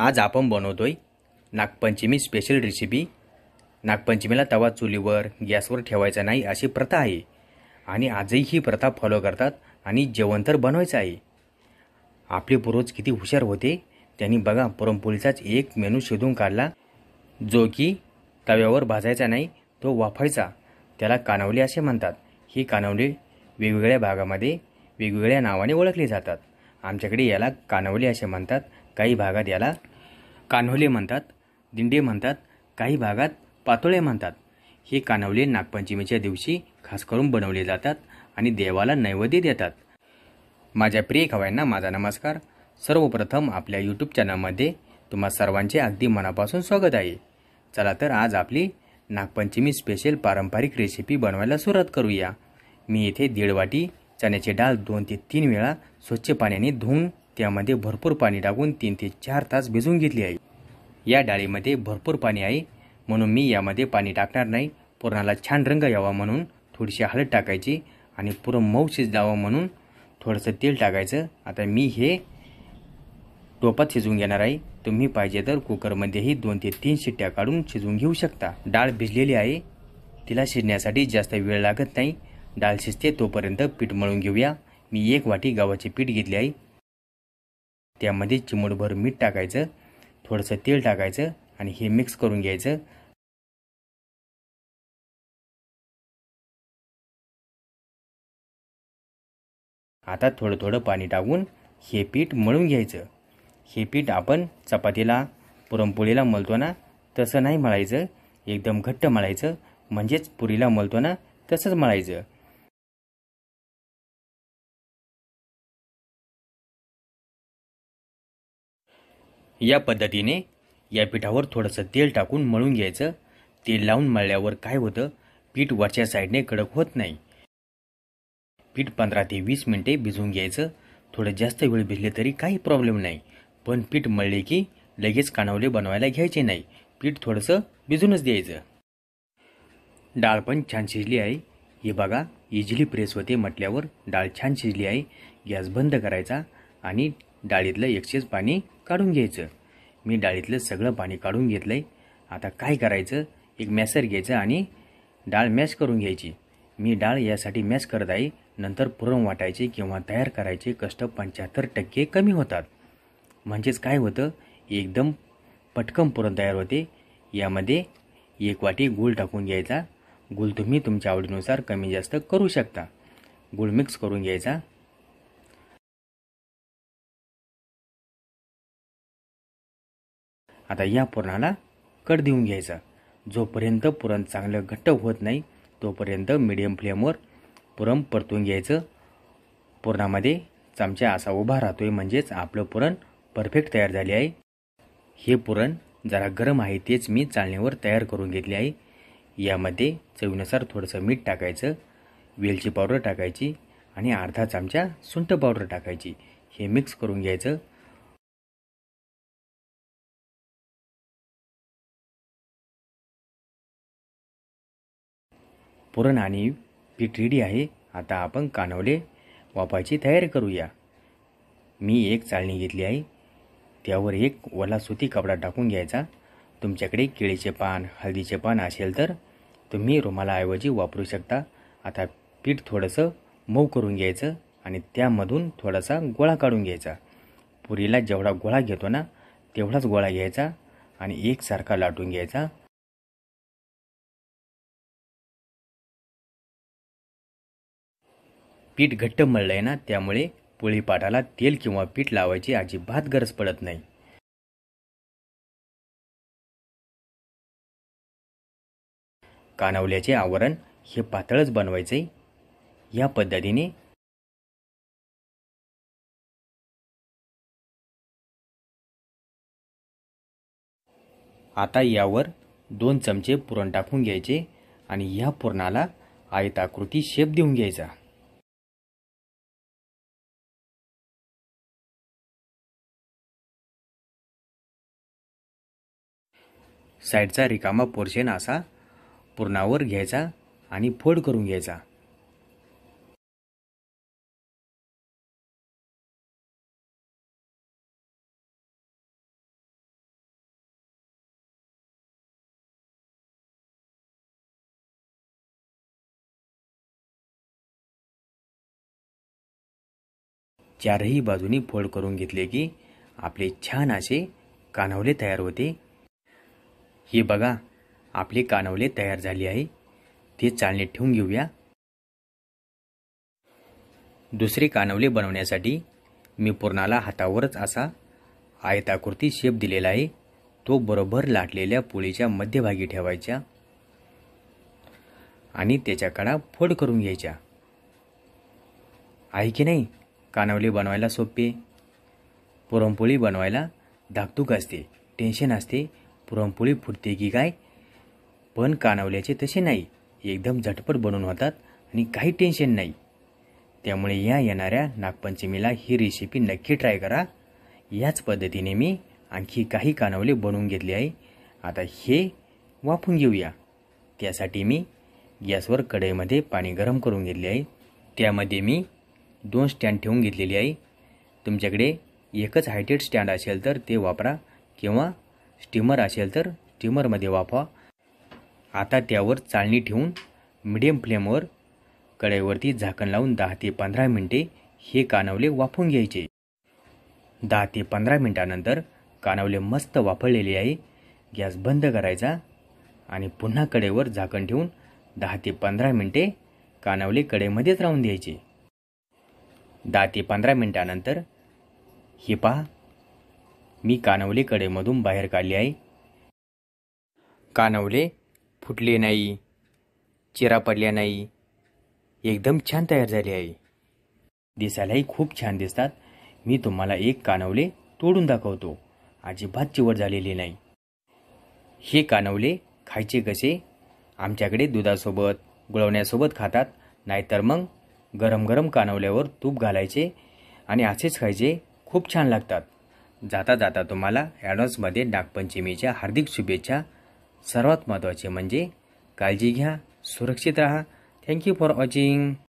आज आपण बनवतोय नागपंचमी स्पेशल रेसिपी नागपंचमीला तवा चुलीवर गॅसवर ठेवायचा नाही अशी प्रथा आहे आणि आजही ही प्रथा फॉलो करतात आणि जेवण तर बनवायचं आहे आपले पूर्वज किती हुशार होते त्यांनी बघा पुरणपोळीचाच एक मेनू शोधून काढला जो की तव्यावर भाजायचा नाही तो वाफायचा त्याला कानवली असे म्हणतात ही कानवली वेगवेगळ्या भागामध्ये वेगवेगळ्या नावाने ओळखली जातात आमच्याकडे याला कानवली असे म्हणतात काही भागात याला कान्होले म्हणतात दिंडे म्हणतात काही भागात पातोळे म्हणतात हे कान्हवले नागपंचमीच्या दिवशी खास करून बनवले जातात आणि देवाला नैवेद्य देतात माझ्या प्रिय खवायांना माझा नमस्कार सर्वप्रथम आपल्या यूट्यूब चॅनलमध्ये तुम्हा सर्वांचे अगदी मनापासून स्वागत आहे चला तर आज आपली नागपंचमी स्पेशल पारंपरिक रेसिपी बनवायला सुरुवात करूया मी येथे दीड वाटी चण्याची डाळ दोन ते तीन वेळा स्वच्छ पाण्याने धुवून त्यामध्ये भरपूर पाणी टाकून तीन ते चार तास भिजून घेतली आहे या डाळीमध्ये भरपूर पाणी आहे म्हणून मी यामध्ये पाणी टाकणार नाही पुरणाला छान रंग यावा म्हणून थोडीशी हळद टाकायची आणि पुरण मऊ शिजलावं म्हणून थोडंसं तेल टाकायचं आता मी हे टोपात शिजवून घेणार आहे तुम्ही पाहिजे तर कुकरमध्येही दोन ते तीन शिट्ट्या काढून शिजवून घेऊ शकता डाळ भिजलेली आहे तिला शिजण्यासाठी जास्त वेळ लागत नाही डाळ शिजते तोपर्यंत पीठ मळून घेऊया मी एक वाटी गव्हाचे पीठ घेतले आहे त्यामध्ये चिमूटभर मीठ टाकायचं थोडंसं तेल टाकायचं आणि हे मिक्स करून घ्यायचं आता थोडं थोडं पाणी टाकून हे पीठ मळून घ्यायचं हे पीठ आपण चपातीला पुरणपोळीला मळतो ना तसं नाही मळायचं एकदम घट्ट मळायचं म्हणजेच पुरीला मळतो ना तसंच मळायचं या पद्धतीने या पिठावर थोडंसं तेल टाकून मळून घ्यायचं तेल लावून मळल्यावर काय होतं पीठ वरच्या साईडने कडक होत नाही पीठ पंधरा ते वीस मिनिटे भिजवून घ्यायचं थोडं जास्त वेळ भिजले तरी काही प्रॉब्लेम नाही पण पीठ मळले की लगेच कानावले बनवायला घ्यायचे नाही पीठ थोडंसं भिजूनच द्यायचं डाळ पण छान शिजली आहे हे बघा इझिली प्रेस होते म्हटल्यावर डाळ छान शिजली आहे गॅस बंद करायचा आणि डाळीतलं एक्सेस पाणी काढून घ्यायचं मी डाळीतलं सगळं पाणी काढून घेतलं आहे आता काय करायचं एक मॅसर घ्यायचं आणि डाळ मॅश करून घ्यायची मी डाळ यासाठी मॅश करत आहे नंतर पुरण वाटायचे किंवा तयार करायचे कष्ट पंच्याहत्तर टक्के कमी होतात म्हणजेच काय होतं एकदम पटकन पुरण तयार होते यामध्ये एक वाटी गूळ टाकून घ्यायचा गूळ तुम्ही तुमच्या आवडीनुसार कमी जास्त करू शकता गूळ मिक्स करून घ्यायचा आता या पुरणाला कट देऊन घ्यायचं जोपर्यंत पुरण चांगलं घट्ट होत नाही तोपर्यंत मिडियम फ्लेमवर पुरण परतून घ्यायचं पुरणामध्ये चमचा असा उभा राहतो आहे म्हणजेच आपलं पुरण परफेक्ट तयार झाले आहे हे पुरण जरा गरम आहे तेच मी चालणीवर तयार करून घेतले आहे यामध्ये चवीनुसार थोडंसं मीठ टाकायचं वेलची पावडर टाकायची आणि अर्धा चमचा सुंठ पावडर टाकायची हे मिक्स करून घ्यायचं पुरण आणि पीठ रेडी आहे आता आपण कानवले वापायची तयारी करूया मी एक चाळणी घेतली आहे त्यावर एक ओला सुती कपडा टाकून घ्यायचा तुमच्याकडे केळीचे पान हळदीचे पान असेल तर तुम्ही रुमालाऐवजी वापरू शकता आता पीठ थोडंसं मऊ करून घ्यायचं आणि त्यामधून थोडासा गोळा काढून घ्यायचा पुरीला जेवढा गोळा घेतो ना तेवढाच गोळा घ्यायचा आणि एकसारखा लाटून घ्यायचा पीठ घट्ट मळलं आहे ना त्यामुळे पोळीपाठाला तेल किंवा पीठ लावायची अजिबात गरज पडत नाही कानवल्याचे आवरण हे पातळच बनवायचे या पद्धतीने आता यावर दोन चमचे पुरण टाकून घ्यायचे आणि या पुरणाला आयताकृती शेप देऊन घ्यायचा साईडचा रिकामा पोर्शन असा पूर्णावर घ्यायचा आणि फोड करून घ्यायचा चारही बाजूनी फोड करून घेतले की आपले छान असे कान्हवले तयार होते हे बघा आपली कानवले तयार झाली आहे ते चालणे ठेवून घेऊया दुसरे कानवले बनवण्यासाठी मी पूर्णाला हातावरच असा आयताकृती शेप दिलेला आहे तो बरोबर लाटलेल्या पोळीच्या मध्यभागी ठेवायच्या आणि त्याच्या कडा फोड करून घ्यायच्या आहे की नाही कानवले बनवायला सोपे पुरणपोळी बनवायला धाकधूक असते टेन्शन असते पुरणपोळी फुटते की काय पण कानवल्याचे तसे नाही एकदम झटपट बनवून होतात आणि काही टेन्शन नाही त्यामुळे या येणाऱ्या नागपंचमीला ही रेसिपी नक्की ट्राय करा याच पद्धतीने मी आणखी काही कानवले बनवून घेतले आहे आता हे वापरून घेऊया त्यासाठी मी गॅसवर कढईमध्ये पाणी गरम करून घेतले आहे त्यामध्ये मी दोन स्टँड ठेवून घेतलेली आहे तुमच्याकडे एकच हायटेड स्टँड असेल तर ते वापरा किंवा स्टीमर असेल तर स्टीमरमध्ये वाफवा आता त्यावर चालणी ठेवून मीडियम फ्लेमवर कढईवरती झाकण लावून दहा ते पंधरा मिनटे हे कानवले वाफून घ्यायचे दहा ते पंधरा मिनटानंतर कानवले मस्त वाफळलेले आहे गॅस बंद करायचा आणि पुन्हा कडेवर झाकण ठेवून दहा ते पंधरा मिनटे कानवले कडेमध्येच राहून द्यायचे दहा ते पंधरा मिनटानंतर हे पहा मी कानवले कडेमधून बाहेर काढली आहे कानवले फुटले नाही चिरा पडल्या नाही एकदम छान तयार झाले आहे दिसायलाही खूप छान दिसतात मी तुम्हाला एक कानवले तोडून दाखवतो अजिबात चिवड झालेली नाही हे कानवले खायचे कसे आमच्याकडे दुधासोबत गुळवण्यासोबत खातात नाहीतर मग गरम गरम कानवल्यावर तूप घालायचे आणि असेच खायचे खूप छान लागतात जाता जाता तुम्हाला ॲडव्हान्समध्ये नागपंचमीच्या हार्दिक शुभेच्छा सर्वात महत्त्वाचे म्हणजे काळजी घ्या सुरक्षित राहा थँक्यू फॉर वॉचिंग